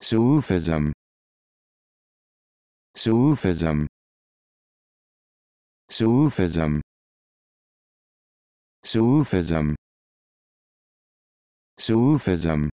Sufism Sufism Sufism Sufism Sufism